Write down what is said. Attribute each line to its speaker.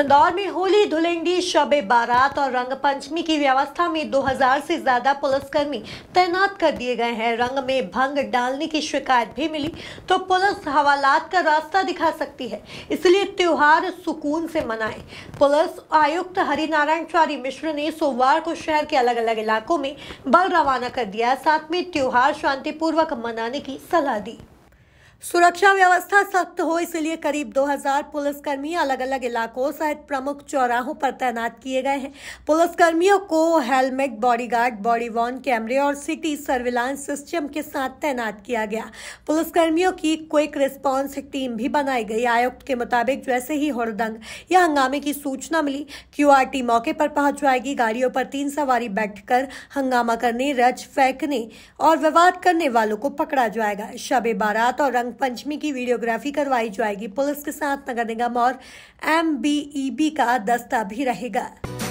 Speaker 1: इंदौर में होली धुलेंडी शब बारात और रंग पंचमी की व्यवस्था में 2000 से ज्यादा पुलिसकर्मी तैनात कर दिए गए हैं रंग में भंग डालने की शिकायत भी मिली तो पुलिस हवालात का रास्ता दिखा सकती है इसलिए त्योहार सुकून से मनाएं पुलिस आयुक्त हरिनारायण चौरी मिश्र ने सोमवार को शहर के अलग अलग इलाकों में बल रवाना कर दिया साथ में त्योहार शांतिपूर्वक मनाने की सलाह दी सुरक्षा व्यवस्था सख्त हो इसलिए करीब 2000 पुलिसकर्मी अलग अलग इलाकों सहित प्रमुख चौराहों पर तैनात किए गए हैं पुलिसकर्मियों को हेलमेट बॉडीगार्ड बॉडी वॉर्न कैमरे और सिटी सर्विलांस सिस्टम के साथ तैनात किया गया पुलिसकर्मियों की क्विक रिस्पॉन्स टीम भी बनाई गई आयुक्त के मुताबिक जैसे ही हड़दंग या हंगामे की सूचना मिली क्यू मौके पर पहुंच जाएगी गाड़ियों पर तीन सवारी कर हंगामा करने रज फेंकने और विवाद करने वालों को पकड़ा जाएगा शबे बारात और रंग रंग पंचमी की वीडियोग्राफी करवाई जाएगी पुलिस के साथ नगर निगम और एमबीईबी e का दस्ता भी रहेगा